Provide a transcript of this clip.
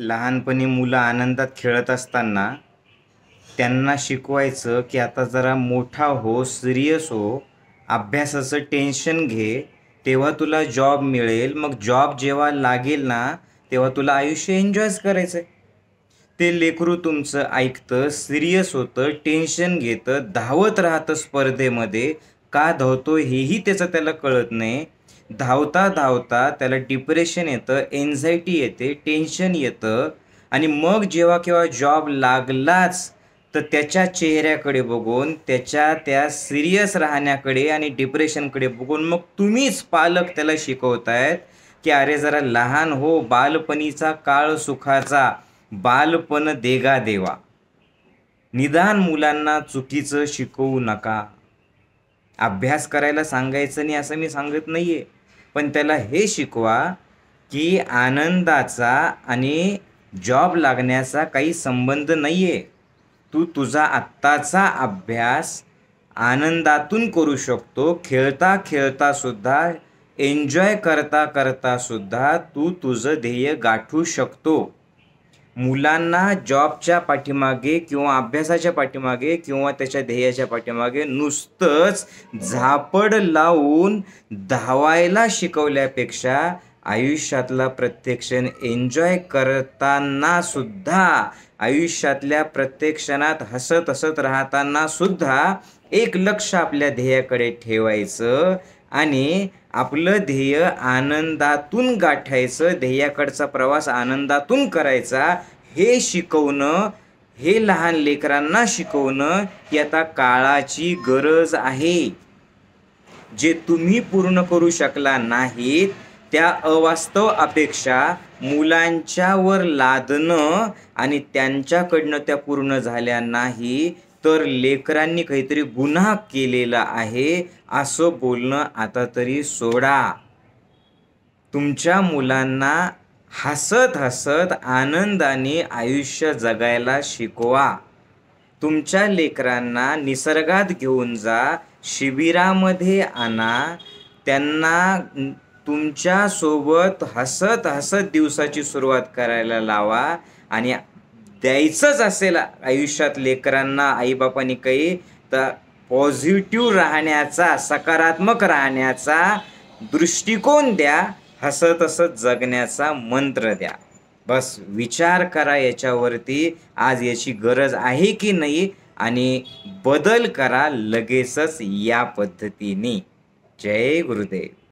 लहानपणी मुलं आनंदात खेळत असताना त्यांना शिकवायचं की आता जरा मोठा हो सिरियस हो अभ्यासाचं टेन्शन घे तेव्हा तुला जॉब मिळेल मग जॉब जेव्हा लागेल ना तेव्हा तुला आयुष्य एन्जॉयच करायचं ते लेकरू तुमचं ऐकतं सिरियस होतं टेन्शन घेतं धावत राहतं स्पर्धेमध्ये का धावतो हेही त्याचं त्याला कळत नाही धावता धावता त्याला डिप्रेशन येतं एन्झायटी येते टेन्शन येतं आणि मग जेव्हा केव्हा जॉब लागलाच तर त्याच्या चेहऱ्याकडे बघून त्याच्या त्या सिरियस राहण्याकडे आणि डिप्रेशनकडे बघून मग तुम्हीच पालक त्याला शिकवतायत की अरे जरा लहान हो बालपणीचा काळ सुखाचा बालपण देगा देवा निदान मुलांना चुकीचं शिकवू नका अभ्यास करायला सांगायचं नाही असं मी सांगत नाही आहे पण त्याला हे शिकवा की आनंदाचा आणि जॉब लागण्याचा काही संबंध नाही आहे तू तु तुझा आत्ताचा अभ्यास आनंदातून करू शकतो खेळता खेळतासुद्धा एन्जॉय करता करतासुद्धा तू तु तुझं ध्येय गाठू शकतो मुलांना जॉबच्या पाठीमागे किंवा अभ्यासाच्या पाठीमागे किंवा त्याच्या ध्येयाच्या पाठीमागे नुसतंच झापड लावून धावायला शिकवल्यापेक्षा आयुष्यातला प्रत्येक क्षण एन्जॉय करताना सुद्धा आयुष्यातल्या प्रत्येक क्षणात हसत हसत राहताना सुद्धा एक लक्ष आपल्या ध्येयाकडे ठेवायचं आणि आपलं ध्येय आनंदातून गाठायचं ध्येयाकडचा प्रवास आनंदातून करायचा हे शिकवणं हे लहान लेकरांना शिकवणं ही आता काळाची गरज आहे जे तुम्ही पूर्ण करू शकला नाहीत त्या अवास्तव अपेक्षा मुलांच्यावर लादणं आणि त्यांच्याकडनं त्या पूर्ण झाल्या नाही तर लेकरांनी काहीतरी गुन्हा केलेला आहे असं बोलणं आता तरी सोडा तुमच्या मुलांना हसत हसत आनंदाने आयुष्य जगायला शिकवा तुमच्या लेकरांना निसर्गात घेऊन जा शिबिरामध्ये आणा त्यांना तुमच्यासोबत हसत हसत दिवसाची सुरुवात करायला लावा आणि द्यायचंच असेल आयुष्यात लेकरांना आईबापांनी काही तर पॉझिटिव्ह राहण्याचा सकारात्मक राहण्याचा दृष्टिकोन द्या हसत हसत जगण्याचा मंत्र द्या बस विचार करा याच्यावरती आज याची गरज आहे की नाही आणि बदल करा लगेचच या पद्धतीने जय गुरुदेव